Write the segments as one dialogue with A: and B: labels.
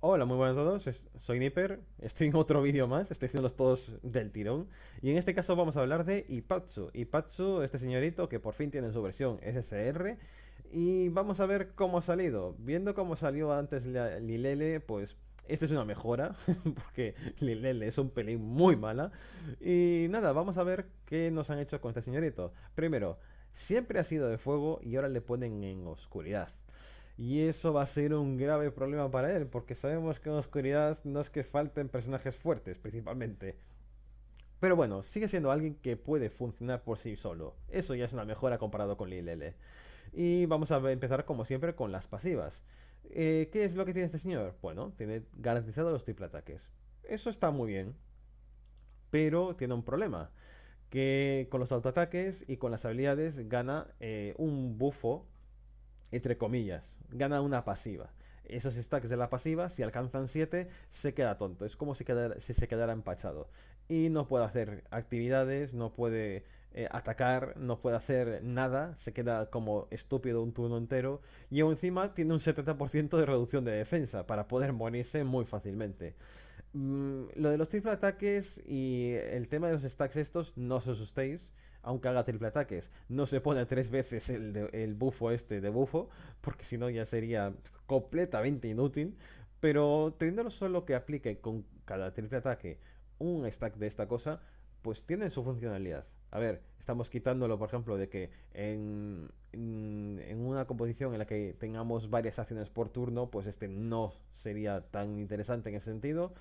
A: Hola, muy buenas a todos, soy Nipper, estoy en otro vídeo más, estoy los todos del tirón Y en este caso vamos a hablar de Ipatsu, Ipatsu, este señorito que por fin tiene su versión SSR Y vamos a ver cómo ha salido, viendo cómo salió antes Lilele, pues esta es una mejora Porque Lilele es un pelín muy mala Y nada, vamos a ver qué nos han hecho con este señorito Primero, siempre ha sido de fuego y ahora le ponen en oscuridad y eso va a ser un grave problema para él, porque sabemos que en Oscuridad no es que falten personajes fuertes, principalmente. Pero bueno, sigue siendo alguien que puede funcionar por sí solo. Eso ya es una mejora comparado con Lilele. Y vamos a empezar como siempre con las pasivas. Eh, ¿Qué es lo que tiene este señor? Bueno, tiene garantizado los triple ataques. Eso está muy bien. Pero tiene un problema. Que con los autoataques y con las habilidades gana eh, un bufo, entre comillas gana una pasiva. Esos stacks de la pasiva, si alcanzan 7, se queda tonto. Es como si, se quedara empachado. Y no puede hacer actividades, no puede eh, atacar, no puede hacer nada, se queda como estúpido un turno entero. Y encima tiene un 70% de reducción de defensa para poder morirse muy fácilmente. Mm, lo de los triple ataques y el tema de los stacks estos, no os asustéis aunque haga triple ataques, no se pone tres veces el, bufo este de bufo, porque si no ya sería completamente inútil. Pero teniendo solo que aplique con cada triple ataque un stack de esta cosa, pues tiene su funcionalidad. A ver, estamos quitándolo, por ejemplo, de que en, una composición en la que tengamos varias acciones por turno, pues este no sería tan interesante en ese sentido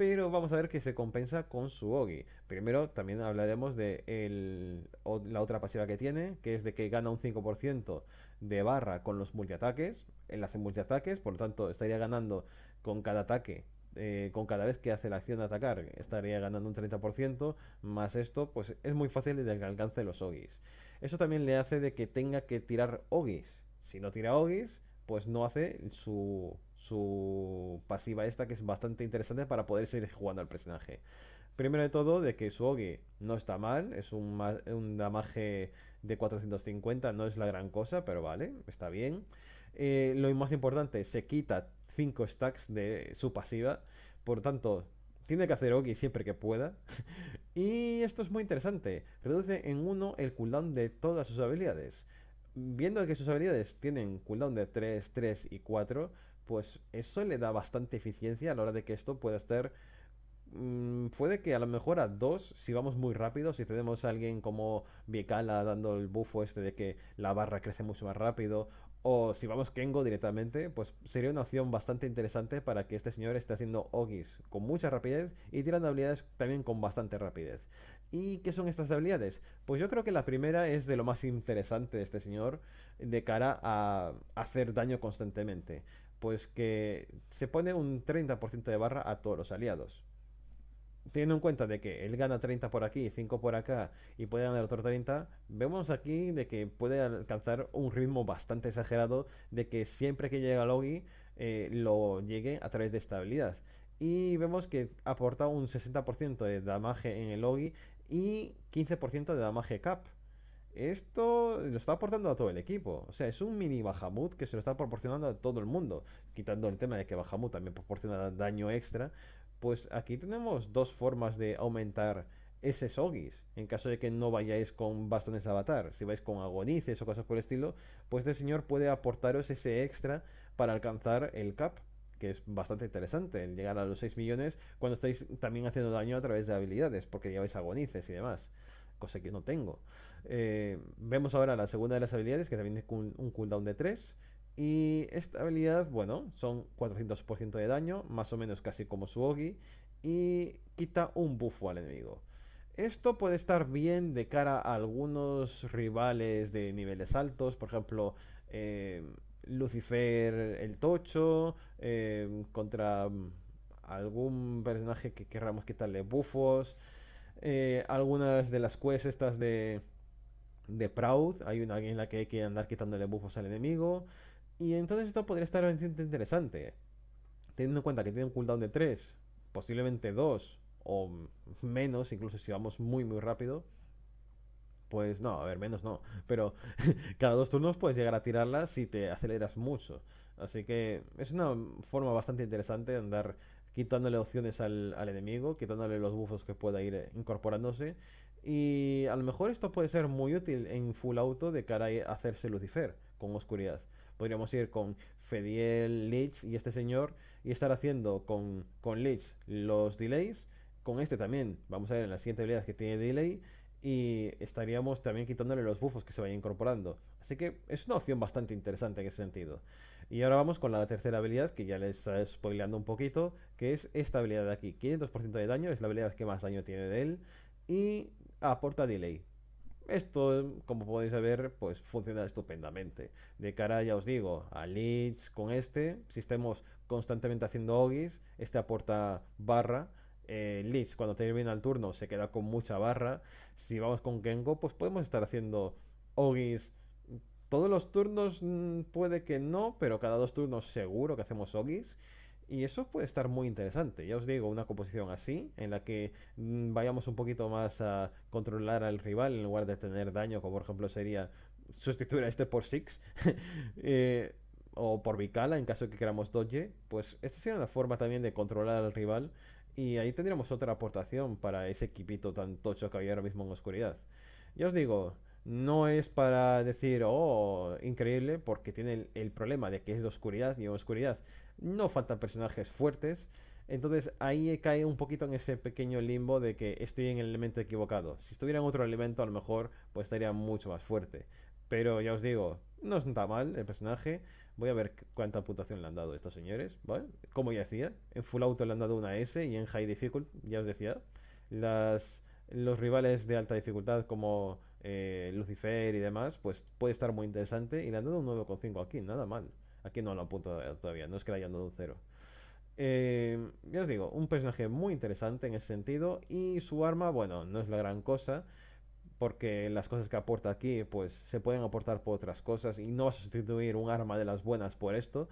A: pero vamos a ver que se compensa con su Ogi. Primero también hablaremos de la otra pasiva que tiene, que es de que gana un 5% de barra con los multiataques. Él hace multiataques, por lo tanto estaría ganando con cada ataque. Eh, con cada vez que hace la acción de atacar estaría ganando un 30% más esto pues es muy fácil desde el alcance de los ogis eso también le hace de que tenga que tirar ogis si no tira ogis pues no hace su su pasiva esta que es bastante interesante para poder seguir jugando al personaje. Primero de todo, de que su Ogi no está mal, es un, un damaje de 450, no es la gran cosa, pero vale, está bien. Eh, lo más importante, se quita 5 stacks de su pasiva, por tanto, tiene que hacer Ogi siempre que pueda. y esto es muy interesante, reduce en 1 el cooldown de todas sus habilidades. Viendo que sus habilidades tienen cooldown de 3, 3 y 4, pues eso le da bastante eficiencia a la hora de que esto pueda estar... Mm, puede que a lo mejor a dos, si vamos muy rápido, si tenemos a alguien como Biekala dando el buffo este de que la barra crece mucho más rápido, o si vamos Kengo directamente, pues sería una opción bastante interesante para que este señor esté haciendo Ogis con mucha rapidez y tirando habilidades también con bastante rapidez. ¿Y qué son estas habilidades? Pues yo creo que la primera es de lo más interesante de este señor de cara a hacer daño constantemente pues que se pone un 30% de barra a todos los aliados. Teniendo en cuenta de que él gana 30 por aquí, 5 por acá y puede ganar otro 30, vemos aquí de que puede alcanzar un ritmo bastante exagerado de que siempre que llega Logi eh, lo llegue a través de estabilidad. Y vemos que aporta un 60% de Damage en el Logi y 15% de Damage cap. Esto lo está aportando a todo el equipo. O sea, es un mini Bahamut que se lo está proporcionando a todo el mundo. Quitando el tema de que Bahamut también proporciona daño extra. Pues aquí tenemos dos formas de aumentar ese Sogis. En caso de que no vayáis con bastones de avatar, si vais con agonices o cosas por el estilo, pues este señor puede aportaros ese extra para alcanzar el cap, que es bastante interesante, el llegar a los 6 millones cuando estáis también haciendo daño a través de habilidades, porque lleváis agonices y demás cosa que no tengo. Eh, vemos ahora la segunda de las habilidades, que también es un, cooldown de 3. Y esta habilidad, bueno, son 400% de daño, más o menos casi como su Ogi, y quita un buffo al enemigo. Esto puede estar bien de cara a algunos rivales de niveles altos, por ejemplo, eh, Lucifer el Tocho, eh, contra mm, algún personaje que querramos quitarle buffos. Eh, algunas de las quests estas de, de Proud. Hay una en la que hay que andar quitándole bufos al enemigo. Y entonces esto podría estar bastante interesante. Teniendo en cuenta que tiene un cooldown de 3, posiblemente 2 o menos, incluso si vamos muy muy rápido. Pues no, a ver, menos no. Pero cada dos turnos puedes llegar a tirarla si te aceleras mucho. Así que es una forma bastante interesante de andar quitándole opciones al, enemigo, quitándole los buffos que pueda ir eh, incorporándose. Y a lo mejor esto puede ser muy útil en full auto de cara a hacerse Lucifer con oscuridad. Podríamos ir con Fediel, Lich y este señor y estar haciendo con, con Lich los delays. Con este también, vamos a ver en las siguientes habilidad que tiene delay. Y estaríamos también quitándole los buffos que se vaya incorporando. Así que es una opción bastante interesante en ese sentido. Y ahora vamos con la tercera habilidad, que ya les está spoileando un poquito, que es esta habilidad de aquí. 500% de daño, es la habilidad que más daño tiene de él. Y aporta delay. Esto, como podéis ver, pues funciona estupendamente. De cara, ya os digo, a Lich con este, si estemos constantemente haciendo ogis, este aporta barra. Eh, cuando termina el turno, se queda con mucha barra. Si vamos con Kengo, pues podemos estar haciendo ogis todos los turnos mm, puede que no, pero cada dos turnos seguro que hacemos Ogis. Y eso puede estar muy interesante. Ya os digo, una composición así, en la que mm, vayamos un poquito más a controlar al rival en lugar de tener daño, como por ejemplo sería sustituir a este por Six. Eh, o por Vicala, en caso de que queramos Dodge, pues esta sería una forma también de controlar al rival y ahí tendríamos otra aportación para ese equipito tan tocho que había ahora mismo en oscuridad. Ya os digo, no es para decir, oh, increíble, porque tiene el, problema de que es de oscuridad y oscuridad. No faltan personajes fuertes. Entonces ahí cae un poquito en ese pequeño limbo de que estoy en el elemento equivocado. Si estuviera en otro elemento, a lo mejor pues estaría mucho más fuerte. Pero ya os digo, no está mal el personaje. Voy a ver cuánta puntuación le han dado estos señores. ¿vale? Como ya decía, en Full Auto le han dado una S y en High Difficult, ya os decía. Las, los rivales de alta dificultad como eh, Lucifer y demás, pues puede estar muy interesante. Y le han dado un 9,5 aquí, nada mal. Aquí no lo apunto eh, todavía, no es que le hayan dado un 0. Eh, ya os digo, un personaje muy interesante en ese sentido. Y su arma, bueno, no es la gran cosa. Porque las cosas que aporta aquí, pues se pueden aportar por otras cosas. Y no vas a sustituir un arma de las buenas por esto.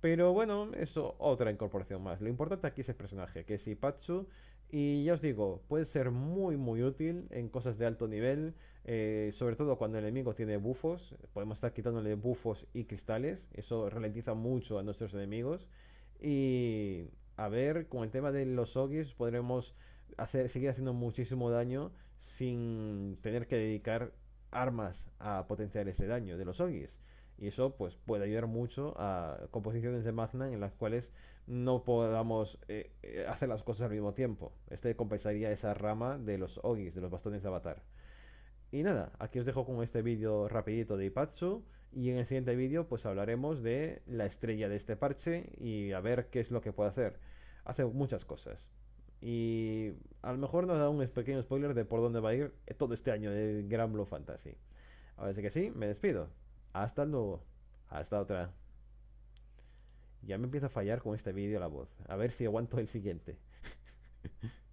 A: Pero bueno, eso otra incorporación más. Lo importante aquí es el personaje, que es Ipatsu. Y ya os digo, puede ser muy muy útil en cosas de alto nivel. Eh, sobre todo cuando el enemigo tiene bufos, podemos estar quitándole bufos y cristales. Eso ralentiza mucho a nuestros enemigos. Y a ver, con el tema de los ogis podremos seguir haciendo muchísimo daño sin tener que dedicar armas a potenciar ese daño de los ogis. Y eso pues puede ayudar mucho a composiciones de magna en las cuales no podamos eh, eh, hacer las cosas al mismo tiempo. Este compensaría esa rama de los ogis, de los bastones de avatar. Y nada, aquí os dejo con este vídeo rapidito de Ipatsu y en el siguiente vídeo pues hablaremos de la estrella de este parche y a ver qué es lo que puede hacer. Hace muchas cosas. Y a lo mejor nos da un pequeño spoiler de por dónde va a ir todo este año de Gran Blue Fantasy. Ahora sí que sí, me despido. Hasta luego. Hasta otra. Ya me empieza a fallar con este vídeo la voz. A ver si aguanto el siguiente.